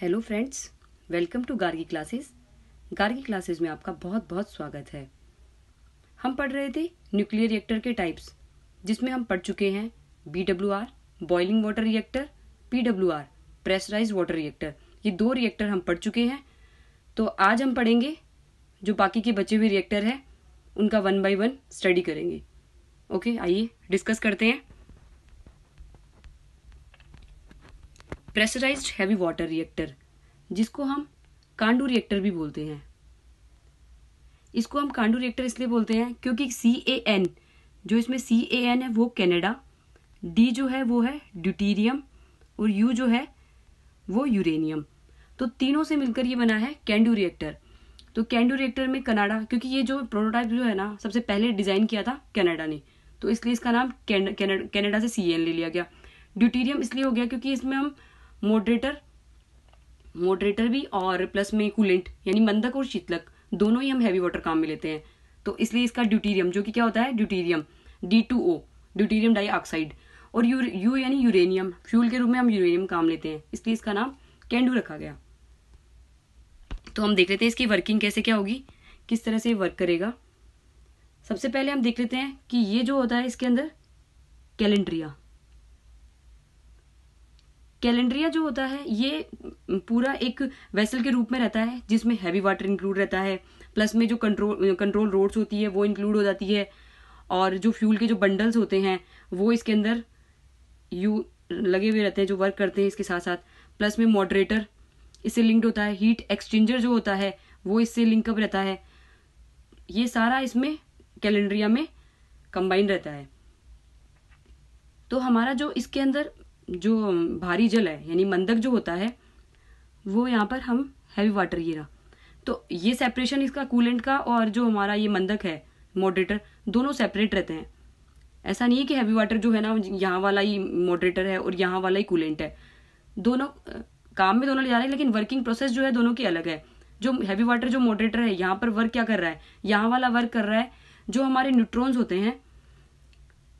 hello friends welcome to Gargi classes Gargi classes में आपका बहुत बहुत स्वागत है हम पढ़ रहे थे न्यूक्लियर रिएक्टर के टाइप्स जिसमें हम पढ़ चुके हैं B W R boiling water reactor P W R pressurise water reactor ये दो रिएक्टर हम पढ़ चुके हैं तो आज हम पढ़ेंगे जो बाकी के बचे हुए रिएक्टर हैं उनका वन बाई वन स्टडी करेंगे ओके आइए डिस्कस करते हैं प्रेशराइज्ड हैवी वाटर रिएक्टर जिसको हम कांडू रिएक्टर भी बोलते हैं इसको हम कांडू रिएक्टर इसलिए बोलते हैं क्योंकि सी ए एन जो इसमें सी ए एन है वो कैनेडा डी जो है वो है ड्यूटीरियम और यू जो है वो यूरेनियम तो तीनों से मिलकर ये बना है कैंडू रिएक्टर तो कैंडू रिएक्टर में कनाडा क्योंकि ये जो प्रोटोटाइप जो है ना सबसे पहले डिज़ाइन किया था कनाडा ने तो इसलिए इसका नाम कनाडा से सी एन ले लिया गया ड्यूटीरियम इसलिए हो गया क्योंकि इसमें हम मोडरेटर मॉडरेटर भी और प्लस में कूलेंट यानी मंदक और शीतलक दोनों ही हम हैवी वाटर काम में लेते हैं तो इसलिए इसका ड्यूटीरियम जो कि क्या होता है deuterium D two O deuterium dioxide और यू यू यानी यूरेनियम फ्यूल के रूप में हम यूरेनियम काम लेते हैं इसलिए इसका नाम कैंडू रखा गया तो हम देख लेते हैं इसकी वर्किंग कैसे क्या होगी किस तरह से वर्क करेगा सबसे पहले हम देख लेते हैं कि ये जो होता है इसके अंदर कैलेंड्रिया कैलेंड्रिया जो होता है ये पूरा एक वेसल के रूप में रहता है जिसमें हैवी वाटर इंक्लूड रहता है प्लस में जो कंट्रोल कंट्रोल रोड्स होती है वो इंक्लूड हो जाती है और जो फ्यूल के जो बंडल्स होते हैं वो इसके अंदर यू लगे हुए रहते हैं जो वर्क करते हैं इसके साथ साथ प्लस में मॉडरेटर इससे लिंक्ड होता है हीट एक्सचेंजर जो होता है वो इससे लिंकअप रहता है ये सारा इसमें कैलेंड्रिया में कंबाइन रहता है तो हमारा जो इसके अंदर जो भारी जल है यानी मंदक जो होता है वो यहाँ पर हम हैवी वाटर ये रहा तो ये सेपरेशन इसका कूलेंट का और जो हमारा ये मंदक है मॉडरेटर दोनों सेपरेट रहते हैं ऐसा नहीं है कि हैवी वाटर जो है ना यहाँ वाला ही मॉडरेटर है और यहाँ वाला ही कूलेंट है दोनों काम में दोनों ले जा रहे हैं लेकिन वर्किंग प्रोसेस जो है दोनों की अलग है जो हैवी वाटर जो मॉडरेटर है यहाँ पर वर्क क्या कर रहा है यहाँ वाला वर्क कर रहा है जो हमारे न्यूट्रॉन्स होते हैं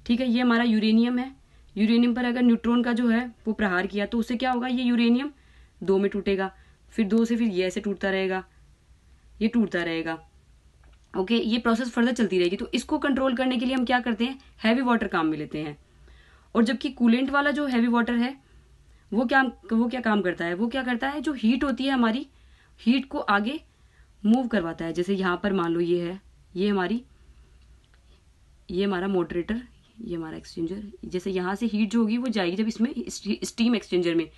ठीक है ये हमारा यूरेनियम है यूरेनियम पर अगर न्यूट्रॉन का जो है वो प्रहार किया तो उससे क्या होगा ये यूरेनियम दो में टूटेगा फिर दो से फिर ये ऐसे टूटता रहेगा ये टूटता रहेगा ओके ये प्रोसेस फर्दर चलती रहेगी तो इसको कंट्रोल करने के लिए हम क्या करते हैं हैवी वाटर काम में लेते हैं और जबकि कूलेंट वाला जो हैवी वाटर है वो क्या वो क्या काम करता है वो क्या करता है जो हीट होती है हमारी हीट को आगे मूव करवाता है जैसे यहाँ पर मान लो ये है ये हमारी ये हमारा मोटरेटर ये हमारा एक्सचेंजर जैसे यहाँ से हीट जो होगी वो जाएगी जब इसमें स्टीम एक्सचेंजर में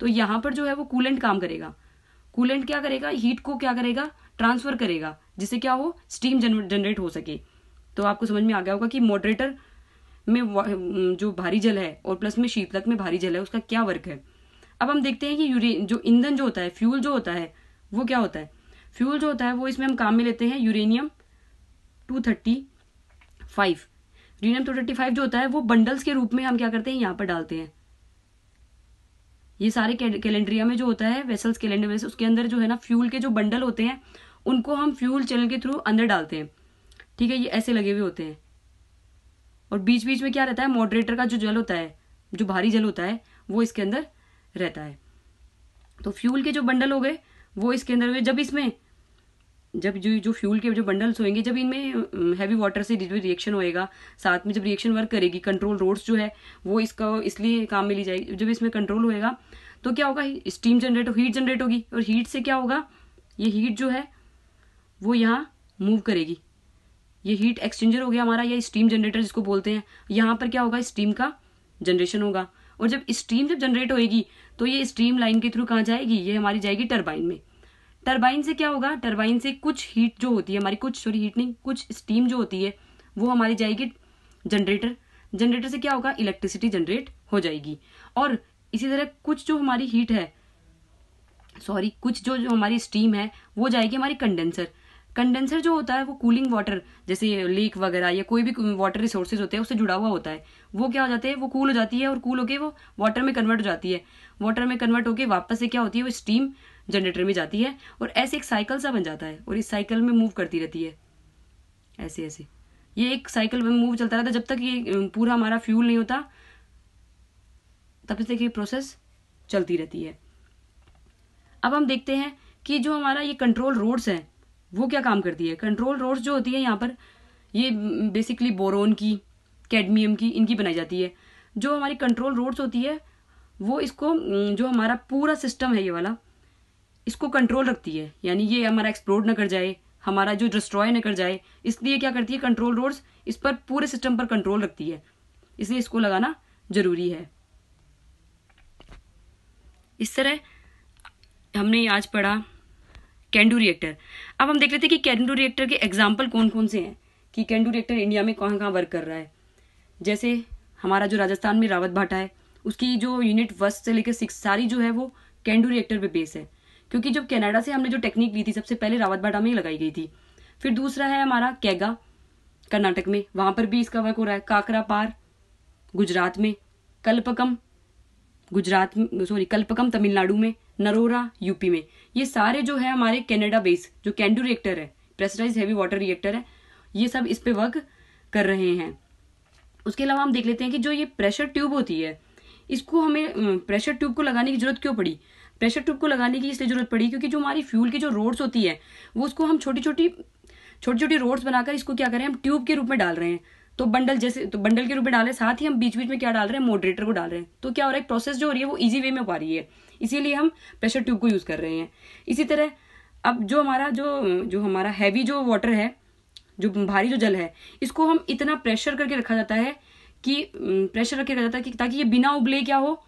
तो यहाँ पर जो है वो कूलेंट काम करेगा कूलेंट क्या करेगा हीट को क्या करेगा ट्रांसफर करेगा जिससे क्या हो स्टीम जनरेट हो सके तो आपको समझ में आ गया होगा कि मॉडरेटर में जो भारी जल है और प्लस में शीतलक में भारी जल है उसका क्या वर्क है अब हम देखते हैं कि यूरेन जो ईंधन जो होता है फ्यूल जो होता है वो क्या होता है फ्यूल जो होता है वो इसमें हम काम में लेते हैं uranium two thirty five uranium two thirty five जो होता है वो बंडल्स के रूप में हम क्या करते हैं यहां पर डालते हैं ये सारे कैलेंड्रिया में जो होता है वेसल्स कैलेंडर वेसल्स उसके अंदर जो है ना फ्यूल के जो बंडल होते हैं उनको हम फ्यूल चैनल के थ्रू अंदर डालते हैं ठीक है ये ऐसे लगे हुए होते हैं और बीच बीच में क्या रहता है मॉडरेटर का जो जल होता है जो भारी जल होता है वो इसके अंदर रहता है तो फ्यूल के जो बंडल हो गए वो इसके अंदर हुए जब इसमें जब जो जो फ्यूल के जो बंडल्स होंगे जब इनमें हैवी वाटर से जो रिएक्शन होएगा साथ में जब रिएक्शन वर्क करेगी कंट्रोल रोड्स जो है वो इसका इसलिए काम में ली जाएगी जब इसमें कंट्रोल होएगा तो क्या होगा स्टीम जनरेट हीट जनरेट होगी और हीट से क्या होगा ये हीट जो है वो यहाँ मूव करेगी ये हीट एक्सचेंजर हो गया हमारा या स्टीम जनरेटर जिसको बोलते हैं यहाँ पर क्या होगा स्टीम का जनरेशन होगा और जब स्टीम जब जनरेट होएगी तो ये स्टीम लाइन के थ्रू कहाँ जाएगी ये हमारी जाएगी टर्बाइन में टरबाइन से क्या होगा टरबाइन से कुछ हीट जो होती है हमारी कुछ सॉरी हीट नहीं कुछ स्टीम जो होती है वो हमारी जाएगी जनरेटर जनरेटर से क्या होगा इलेक्ट्रिसिटी जनरेट हो जाएगी और इसी तरह कुछ जो हमारी हीट है सॉरी कुछ जो जो हमारी स्टीम है वो जाएगी हमारी कंडेंसर कंडेंसर जो होता है वो कूलिंग वाटर जैसे लेक वगैरह या कोई भी वाटर रिसोर्सेज होते हैं उससे जुड़ा हुआ होता है वो क्या हो जाते हैं वो कूल हो जाती है और कूल होके वो वाटर में कन्वर्ट हो जाती है वाटर में कन्वर्ट होके वापस से क्या होती है वो स्टीम जनरेटर में जाती है और ऐसे एक साइकिल सा बन जाता है और इस साइकिल में मूव करती रहती है ऐसे ऐसे ये एक साइकिल में मूव चलता रहता है जब तक ये पूरा हमारा फ्यूल नहीं होता तब तक ये प्रोसेस चलती रहती है अब हम देखते हैं कि जो हमारा ये कंट्रोल रोड्स हैं वो क्या काम करती है कंट्रोल रोड्स जो होती है यहाँ पर ये बेसिकली बोरोन की कैडमियम की इनकी बनाई जाती है जो हमारी कंट्रोल रोड्स होती है वो इसको जो हमारा पूरा सिस्टम है ये वाला इसको कंट्रोल रखती है यानी ये हमारा एक्सप्लोर ना कर जाए हमारा जो डिस्ट्रॉय ना कर जाए इसलिए क्या करती है कंट्रोल रोड्स इस पर पूरे सिस्टम पर कंट्रोल रखती है इसलिए इसको लगाना जरूरी है इस तरह हमने आज पढ़ा कैंडू रिएक्टर अब हम देख लेते हैं कि कैंडू रिएक्टर के एग्जाम्पल कौन कौन से हैं कि कैंडू रिएक्टर इंडिया में कहाँ कहाँ वर्क कर रहा है जैसे हमारा जो राजस्थान में रावत भाटा है उसकी जो यूनिट फर्स्ट से लेकर सिक्स सारी जो है वो कैंडू रिएक्टर पे बेस है क्योंकि जब कनाडा से हमने जो टेक्निक ली थी सबसे पहले रावतबाड़ा में लगाई गई थी फिर दूसरा है हमारा कैगा कर्नाटक में वहां पर भी इसका वर्क हो रहा है काकरा पार गुजरात में कल्पकम गुजरात सॉरी कल्पकम तमिलनाडु में नरोरा यूपी में ये सारे जो है हमारे कैनेडा बेस जो कैंडू रिएक्टर है प्रेसराइज हैवी वाटर रिएक्टर है ये सब इस पे वर्क कर रहे हैं उसके अलावा हम देख लेते हैं कि जो ये प्रेशर ट्यूब होती है इसको हमें प्रेशर ट्यूब को लगाने की जरूरत क्यों पड़ी प्रेशर ट्यूब को लगाने की इसलिए जरूरत पड़ी क्योंकि जो हमारी फ्यूल की जो रोड्स होती है वो उसको हम छोटी छोटी छोटी छोटी रोड्स बनाकर इसको क्या करें हम ट्यूब के रूप में डाल रहे हैं तो बंडल जैसे तो बंडल के रूप में डाल रहे हैं साथ ही हम बीच बीच में क्या डाल रहे हैं मॉडरेटर को डाल रहे हैं तो क्या हो रहा है प्रोसेस जो हो रही है वो ईजी वे में हो रही है इसीलिए हम प्रेशर ट्यूब को यूज़ कर रहे हैं इसी तरह अब जो हमारा जो जो हमारा हैवी जो वाटर है जो भारी जो जल है इसको हम इतना प्रेशर करके रखा जाता है कि प्रेशर हम्म, रखे रखा जाता है कि ताकि ये बिना उबले क्या हो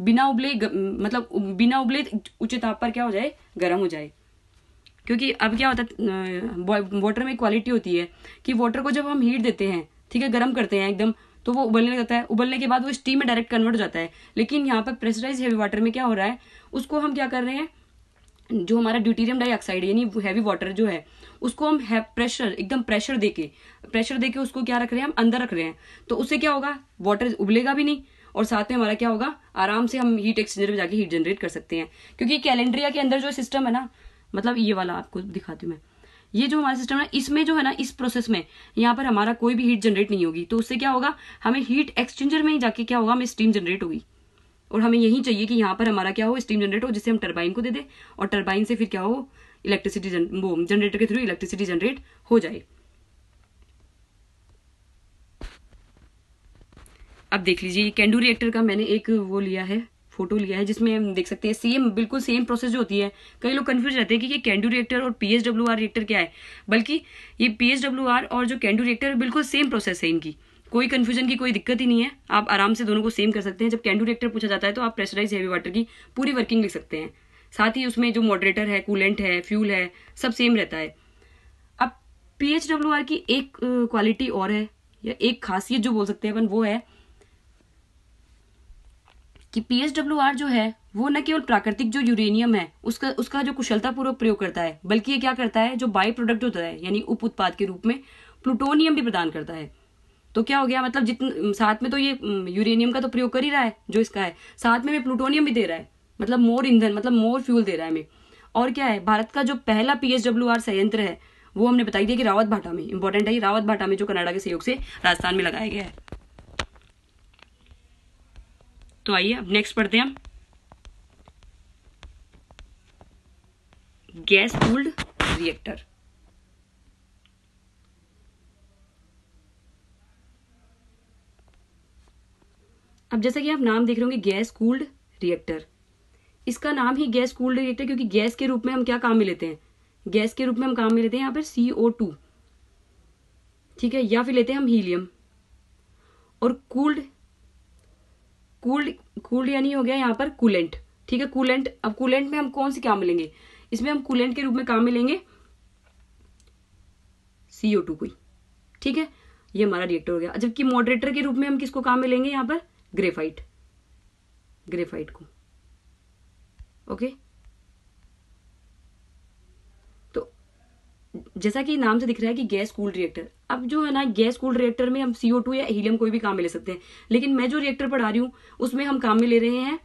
बिना उबले मतलब बिना उबले उच्च ताप पर क्या हो जाए गर्म हो जाए क्योंकि अब क्या होता है वाटर में क्वालिटी होती है कि वाटर को जब हम हीट देते हैं ठीक है गर्म करते हैं एकदम तो वो उबलने लगता है उबलने के बाद वो स्टीम में डायरेक्ट कन्वर्ट हो जाता है लेकिन यहाँ पर प्रेशराइज हैवी वाटर में क्या हो रहा है उसको हम क्या कर रहे हैं जो हमारा ड्यूटीरियम डाइऑक्साइड यानी हैवी वाटर जो है उसको हम है प्रेशर एकदम प्रेशर देके प्रेशर देके उसको क्या रख रहे हैं हम अंदर रख रहे हैं तो उससे क्या होगा वाटर उबलेगा भी नहीं और साथ में हमारा क्या होगा आराम से हम हीट एक्सचेंजर में जाके हीट जनरेट कर सकते हैं क्योंकि कैलेंड्रिया के अंदर जो सिस्टम है ना मतलब ये वाला आपको दिखाती हूँ मैं ये जो हमारा सिस्टम है इसमें जो है ना इस प्रोसेस में यहाँ पर हमारा कोई भी हीट जनरेट नहीं होगी तो उससे क्या होगा हमें हीट एक्सचेंजर में ही जाके क्या होगा हमें स्टीम जनरेट होगी और हमें यही चाहिए कि यहाँ पर हमारा क्या हो स्टीम जनरेट हो जिससे हम टर्बाइन को दे दें और टर्बाइन से फिर क्या हो इलेक्ट्रिसिटी जन, जनरेटर के थ्रू इलेक्ट्रिसिटी जनरेट हो जाए अब देख लीजिए कैंडू रिएक्टर का मैंने एक वो लिया है फोटो लिया है जिसमें हम देख सकते हैं सेम बिल्कुल सेम प्रोसेस जो होती है कई लोग कन्फ्यूज रहते हैं कि ये कैंडू रिएक्टर और पी रिएक्टर क्या है बल्कि ये पी और जो कैंडू रिएक्टर बिल्कुल सेम प्रोसेस है इनकी कोई कन्फ्यूजन की कोई दिक्कत ही नहीं है आप आराम से दोनों को सेम कर सकते हैं जब कैंडू रिएक्टर पूछा जाता है तो आप प्रेशराइज हैवी वाटर की पूरी वर्किंग लिख सकते हैं साथ ही उसमें जो मॉडरेटर है कूलेंट है फ्यूल है सब सेम रहता है अब पी की एक क्वालिटी और है या एक खासियत जो बोल सकते हैं अपन वो है कि पीएसडब्ल्यूआर जो है वो न केवल प्राकृतिक जो यूरेनियम है उसका उसका जो कुशलतापूर्वक प्रयोग करता है बल्कि ये क्या करता है जो बाई प्रोडक्ट होता है यानी उप उत्पाद के रूप में प्लूटोनियम भी प्रदान करता है तो क्या हो गया मतलब जितने साथ में तो ये यूरेनियम का तो प्रयोग कर ही रहा है जो इसका है साथ में हमें प्लूटोनियम भी दे रहा है मतलब मोर ईंधन मतलब मोर फ्यूल दे रहा है हमें और क्या है भारत का जो पहला आर संयंत्र है वो हमने बताई दिया कि रावत भाटा में इंपॉर्टेंट है रावत भाटा में जो कनाडा के सहयोग से राजस्थान में लगाया गया है तो आइए अब नेक्स्ट पढ़ते हैं हम गैस कूल्ड रिएक्टर अब जैसा कि आप नाम देख रहे होंगे गैस कूल्ड रिएक्टर इसका नाम ही गैस कूल्ड रिएक्टर क्योंकि गैस के रूप में हम क्या काम में लेते हैं गैस के रूप में हम काम में लेते हैं यहां पर सी ओ टू ठीक है या फिर लेते हैं हम हीलियम और कूल्ड कूल्ड कूल्ड यानी हो गया यहाँ पर कूलेंट ठीक है कूलेंट अब कूलेंट में हम कौन से क्या मिलेंगे इसमें हम कूलेंट के रूप में क्या मिलेंगे सीओ टू कोई ठीक है ये हमारा रिएक्टर हो गया जबकि मॉडरेटर के रूप में हम किसको काम मिलेंगे यहां पर ग्रेफाइट ग्रेफाइट को ओके तो जैसा कि नाम से दिख रहा है कि गैस कूल्ड रिएक्टर अब जो है ना गैस कूल रिएक्टर में हम सीओ टू या हीलियम कोई भी काम में ले सकते हैं लेकिन मैं जो रिएक्टर पढ़ा रही हूँ उसमें हम काम में ले रहे हैं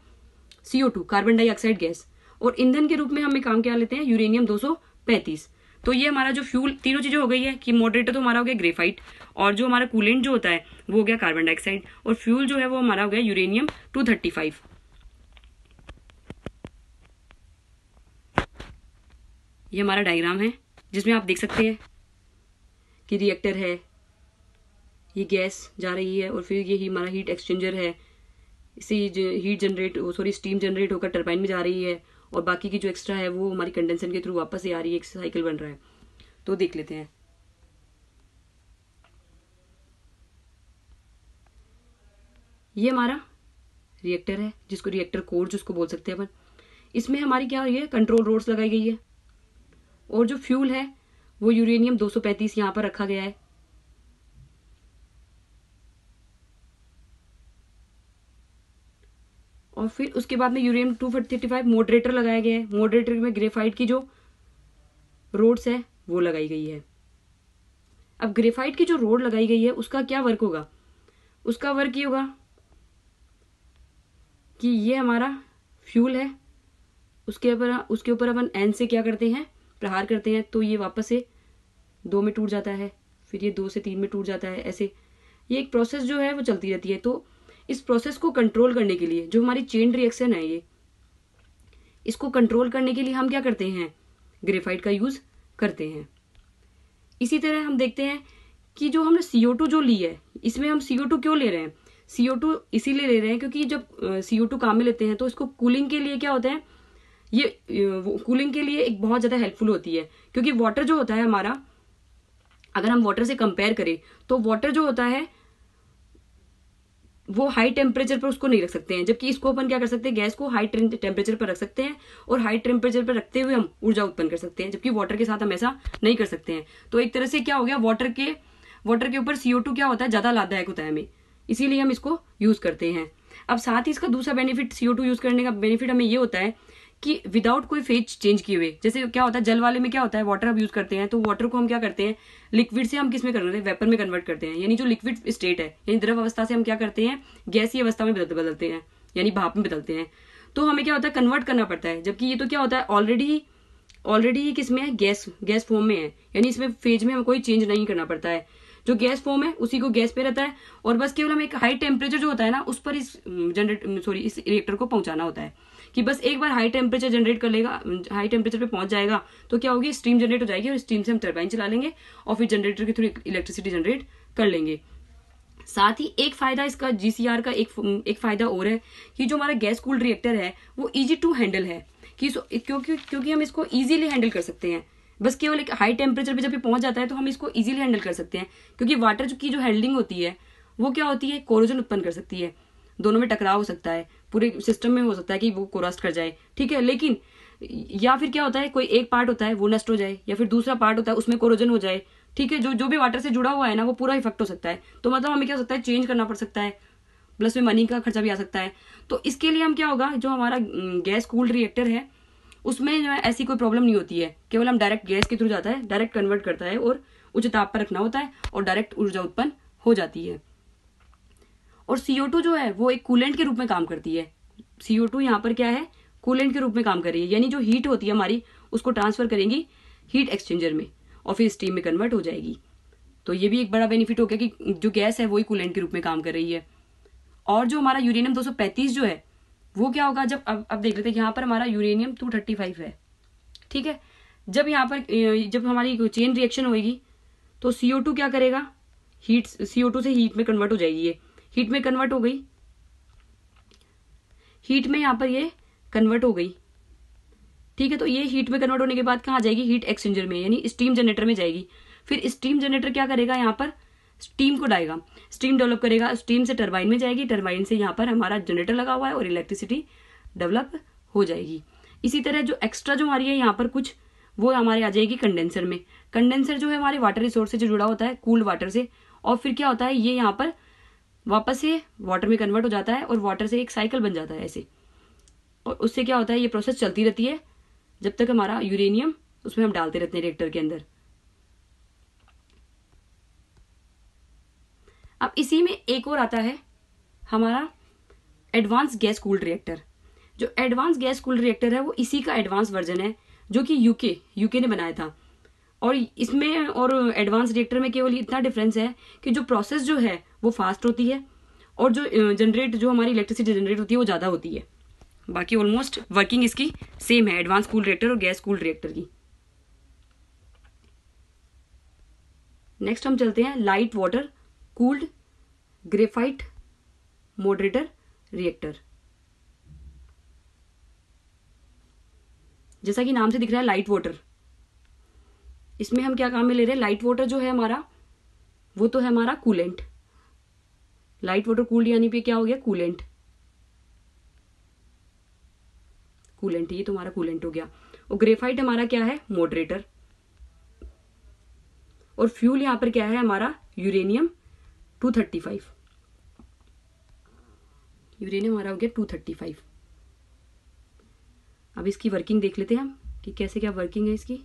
CO two carbon dioxide gas और ईंधन के रूप में हमें काम क्या लेते हैं यूरेनियम दो सौ पैंतीस तो ये हमारा जो फ्यूल तीनों चीजें हो गई है कि मॉडरेटर तो हमारा हो गया ग्रेफाइट और जो हमारा कूलेंट जो होता है वो हो गया कार्बन डाइऑक्साइड और फ्यूल जो है वो हमारा हो गया यूरेनियम टू थर्टी फाइव ये हमारा डायग्राम है जिसमें आप देख सकते हैं कि रिएक्टर है ये गैस जा रही है और फिर ये ही हमारा हीट एक्सचेंजर है इसी heat generate sorry steam generate होकर टर्बाइन में जा रही है और बाकी की जो एक्स्ट्रा है वो हमारी कंडेंसन के थ्रू वापस ही आ रही है एक साइकिल बन रहा है तो देख लेते हैं ये हमारा रिएक्टर है जिसको रिएक्टर कोर जिसको बोल सकते हैं अपन इसमें हमारी क्या हो रही है कंट्रोल रोड्स लगाई गई है और जो फ्यूल है वो यूरेनियम 235 यहां पर रखा गया है और फिर उसके बाद में uranium two thirty five moderator लगाया गया है मोडरेटर में ग्रेफाइट की जो रोड्स है वो लगाई गई है अब ग्रेफाइट की जो रोड लगाई गई है उसका क्या वर्क होगा उसका वर्क ये होगा कि ये हमारा फ्यूल है उसके ऊपर उसके ऊपर अपन एन से क्या करते हैं प्रहार करते हैं तो ये वापस से दो में टूट जाता है फिर ये दो से तीन में टूट जाता है ऐसे ये एक प्रोसेस जो है वो चलती रहती है तो इस प्रोसेस को कंट्रोल करने के लिए जो हमारी चेन रिएक्शन है ये इसको कंट्रोल करने के लिए हम क्या करते हैं ग्रेफाइट का यूज़ करते हैं इसी तरह हम देखते हैं कि जो हमने सी जो ली है इसमें हम सी क्यों ले रहे हैं सी इसीलिए ले रहे हैं क्योंकि जब टू काम में लेते हैं तो इसको कूलिंग के लिए क्या होता है ये कूलिंग के लिए एक बहुत ज़्यादा हेल्पफुल होती है क्योंकि वाटर जो होता है हमारा अगर हम वाटर से कंपेयर करें तो वाटर जो होता है वो हाई टेम्परेचर पर उसको नहीं रख सकते हैं जबकि इसको अपन क्या कर सकते हैं गैस को हाई टेम्परेचर पर रख सकते हैं और हाई टेम्परेचर पर रखते हुए हम ऊर्जा उत्पन्न कर सकते हैं जबकि वाटर के साथ हम ऐसा नहीं कर सकते हैं तो एक तरह से क्या हो गया वाटर के वाटर के ऊपर सीओ क्या होता है ज़्यादा लाभदायक होता है हमें इसीलिए हम इसको यूज़ करते हैं अब साथ ही इसका दूसरा बेनिफिट सीओ यूज़ करने का बेनिफिट हमें ये होता है कि विदाउट कोई फेज चेंज किए हुए जैसे क्या होता है जल वाले में क्या होता है वाटर अब यूज करते हैं तो वाटर को हम क्या करते हैं लिक्विड से हम किस में करते हैं वेपर में कन्वर्ट करते हैं यानी जो लिक्विड स्टेट है यानी द्रव अवस्था से हम क्या करते हैं गैसीय अवस्था में बदल, बदलते हैं यानी भाप में बदलते हैं तो हमें क्या होता है कन्वर्ट करना पड़ता है जबकि ये तो क्या होता है ऑलरेडी ऑलरेडी ये किसमें है गैस गैस फॉर्म में है यानी इसमें फेज में हमें कोई चेंज नहीं करना पड़ता है जो गैस फॉर्म है उसी को गैस पे रहता है और बस केवल हमें एक हाई टेम्परेचर जो होता है ना उस पर इस जनरेट सॉरी इस रिएक्टर को पहुंचाना होता है कि बस एक बार हाई टेम्परेचर जनरेट कर लेगा हाई टेम्परेचर पे पहुंच जाएगा तो क्या होगी स्टीम जनरेट हो जाएगी और स्टीम से हम टर्बाइन चला लेंगे और फिर जनरेटर के थ्रू इलेक्ट्रिसिटी जनरेट कर लेंगे साथ ही एक फायदा इसका जीसीआर का एक एक फायदा और है कि जो हमारा गैस कूल्ड रिएक्टर है वो इजी टू हैंडल है कि क्योंकि क्योंकि हम इसको इजीली हैंडल कर सकते हैं बस केवल एक हाई टेम्परेचर पे जब भी पहुंच जाता है तो हम इसको इजीली हैंडल कर सकते हैं क्योंकि वाटर की जो हैंडलिंग होती है वो क्या होती है कोरोजन उत्पन्न कर सकती है दोनों में टकराव हो सकता है पूरे सिस्टम में हो सकता है कि वो कोरस्ट कर जाए ठीक है लेकिन या फिर क्या होता है कोई एक पार्ट होता है वो नष्ट हो जाए या फिर दूसरा पार्ट होता है उसमें कोरोजन हो जाए ठीक है जो जो भी वाटर से जुड़ा हुआ है ना वो पूरा इफेक्ट हो सकता है तो मतलब हमें क्या हो सकता है चेंज करना पड़ सकता है प्लस में मनी का खर्चा भी आ सकता है तो इसके लिए हम क्या होगा जो हमारा गैस कूल्ड रिएक्टर है उसमें जो है ऐसी कोई प्रॉब्लम नहीं होती है केवल हम डायरेक्ट गैस के थ्रू जाता है डायरेक्ट कन्वर्ट करता है और उच्च ताप पर रखना होता है और डायरेक्ट ऊर्जा उत्पन्न हो जाती है और सीओ टू जो है वो एक कूलेंट के रूप में काम करती है सीओ टू यहाँ पर क्या है कूलेंट के रूप में काम कर रही है यानी जो हीट होती है हमारी उसको ट्रांसफर करेंगी हीट एक्सचेंजर में और फिर स्टीम में कन्वर्ट हो जाएगी तो ये भी एक बड़ा बेनिफिट हो गया कि जो गैस है वो ही कूलेंट के रूप में काम कर रही है और जो हमारा यूरेनियम 235 जो है वो क्या होगा जब अब अब देख लेते हैं यहाँ पर हमारा यूरेनियम 235 है ठीक है जब यहाँ पर जब हमारी चेन रिएक्शन होगी तो सीओ क्या करेगा हीट सीओ से हीट में कन्वर्ट हो जाएगी ये हीट में कन्वर्ट हो गई हीट में यहां पर ये कन्वर्ट हो गई ठीक है तो ये हीट में कन्वर्ट होने के बाद कहा जाएगी हीट एक्सचेंजर में यानी स्टीम जनरेटर में जाएगी फिर स्टीम जनरेटर क्या करेगा यहां पर स्टीम को डाएगा स्टीम डेवलप करेगा स्टीम से टर्बाइन में जाएगी टर्बाइन से यहाँ पर हमारा जनरेटर लगा हुआ है और इलेक्ट्रिसिटी डेवलप हो जाएगी इसी तरह जो एक्स्ट्रा जो हमारी है यहाँ पर कुछ वो हमारे आ जाएगी कंडेंसर में कंडेंसर जो है हमारे वाटर रिसोर्स से जो जुड़ा होता है कूल्ड वाटर से और फिर क्या होता है ये यहाँ पर वापस से वाटर में कन्वर्ट हो जाता है और वाटर से एक साइकिल बन जाता है ऐसे और उससे क्या होता है ये प्रोसेस चलती रहती है जब तक हमारा यूरेनियम उसमें हम डालते रहते हैं रिएक्टर के अंदर अब इसी में एक और आता है हमारा एडवांस गैस कूल्ड रिएक्टर जो एडवांस गैस कूल्ड रिएक्टर है वो इसी का एडवांस वर्जन है जो कि यूके यूके ने बनाया था और इसमें और एडवांस रिएक्टर में केवल इतना डिफरेंस है कि जो प्रोसेस जो है वो फास्ट होती है और जो जनरेट जो हमारी इलेक्ट्रिसिटी जनरेट होती है वो ज़्यादा होती है बाकी ऑलमोस्ट वर्किंग इसकी सेम है एडवांस कूल रिएक्टर और गैस कूल रिएक्टर की नेक्स्ट हम चलते हैं light water cooled graphite moderator reactor जैसा कि नाम से दिख रहा है लाइट वाटर इसमें हम क्या काम में ले रहे हैं लाइट वाटर जो है हमारा वो तो है हमारा कूलेंट लाइट वाटर कूल्ड यानी पे क्या हो गया कूलेंट कूलेंट ये तुम्हारा कूलेंट हो गया और ग्रेफाइट हमारा क्या है मॉडरेटर और फ्यूल यहां पर क्या है हमारा यूरेनियम 235 यूरेनियम हमारा हो गया 235 अब इसकी वर्किंग देख लेते हैं हम कि कैसे क्या वर्किंग है इसकी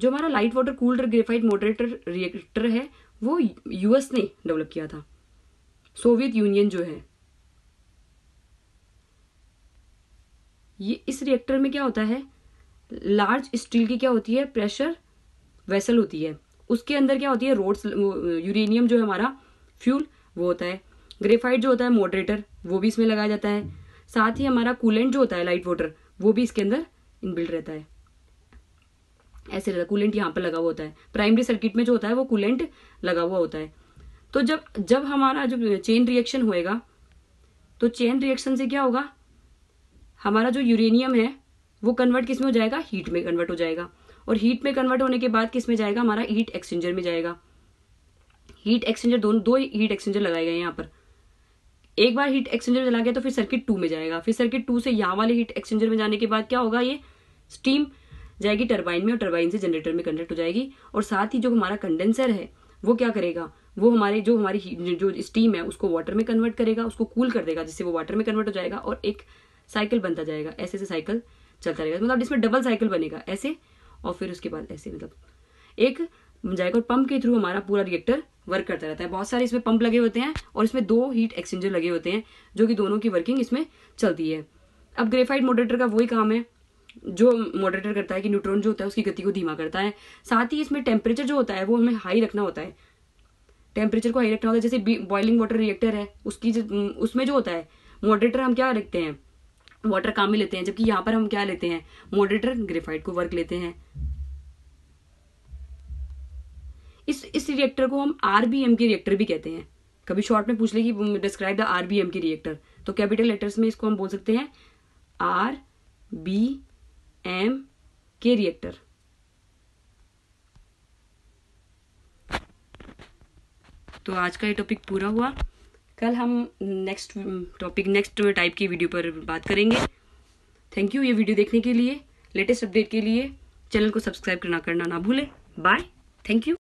जो हमारा light water cooled graphite moderator reactor है वो यूएस ने डेवलप किया था सोवियत यूनियन जो है ये इस रिएक्टर में क्या होता है लार्ज स्टील की क्या होती है प्रेशर वेसल होती है उसके अंदर क्या होती है रोड्स यूरेनियम जो है हमारा फ्यूल वो होता है ग्रेफाइट जो होता है मॉडरेटर वो भी इसमें लगाया जाता है साथ ही हमारा कूलेंट जो होता है लाइट वाटर वो भी इसके अंदर इनबिल्ड रहता है ऐसे रहता है कूलेंट यहाँ पर लगा हुआ होता है प्राइमरी सर्किट में जो होता है वो कूलेंट लगा हुआ होता है तो जब जब हमारा जो चेन रिएक्शन होएगा तो चेन रिएक्शन से क्या होगा हमारा जो यूरेनियम है वो कन्वर्ट किस में हो जाएगा हीट में कन्वर्ट हो जाएगा और हीट में कन्वर्ट होने के बाद किस में जाएगा हमारा हीट एक्सचेंजर में जाएगा हीट एक्सचेंजर दोनों दो हीट एक्सचेंजर लगाए गए यहाँ पर एक बार हीट एक्सचेंजर चला गया तो फिर सर्किट टू में जाएगा फिर सर्किट टू से यहाँ वाले हीट एक्सचेंजर में जाने के बाद क्या होगा ये स्टीम जाएगी टरबाइन में और टरबाइन से जनरेटर में कन्वर्ट हो जाएगी और साथ ही जो हमारा कंडेंसर है वो क्या करेगा वो हमारे जो हमारी जो स्टीम है उसको वाटर में कन्वर्ट करेगा उसको कूल कर देगा जिससे वो वाटर में कन्वर्ट हो जाएगा और एक साइकिल बनता जाएगा ऐसे ऐसे साइकिल चलता रहेगा मतलब इसमें डबल साइकिल बनेगा ऐसे और फिर उसके बाद ऐसे मतलब एक जाएगा और पंप के थ्रू हमारा पूरा रिएक्टर वर्क करता रहता है बहुत सारे इसमें पंप लगे होते हैं और इसमें दो हीट एक्सचेंजर लगे होते हैं जो कि दोनों की वर्किंग इसमें चलती है अब ग्रेफाइड मोटरेटर का वही काम है जो मॉडरेटर करता है कि न्यूट्रॉन जो होता है उसकी गति को धीमा करता है साथ ही इसमें टेम्परेचर जो होता है वो हमें हाई रखना होता है टेम्परेचर को हाई रखना होता है जैसे बॉइलिंग वाटर रिएक्टर है उसकी उसमें जो होता है मॉडरेटर हम क्या रखते हैं वाटर काम में लेते हैं जबकि यहाँ पर हम क्या लेते हैं मॉडरेटर ग्रेफाइट को वर्क लेते हैं इस इस रिएक्टर को हम आरबीएम के रिएक्टर भी कहते हैं कभी शॉर्ट में पूछ ले कि describe the RBM K reactor तो कैपिटल लेटर्स में इसको हम बोल सकते हैं R B M K reactor तो आज का ये टॉपिक पूरा हुआ कल हम नेक्स्ट टॉपिक नेक्स्ट टाइप की वीडियो पर बात करेंगे थैंक यू ये वीडियो देखने के लिए लेटेस्ट अपडेट के लिए चैनल को सब्सक्राइब करना करना ना भूले बाय थैंक यू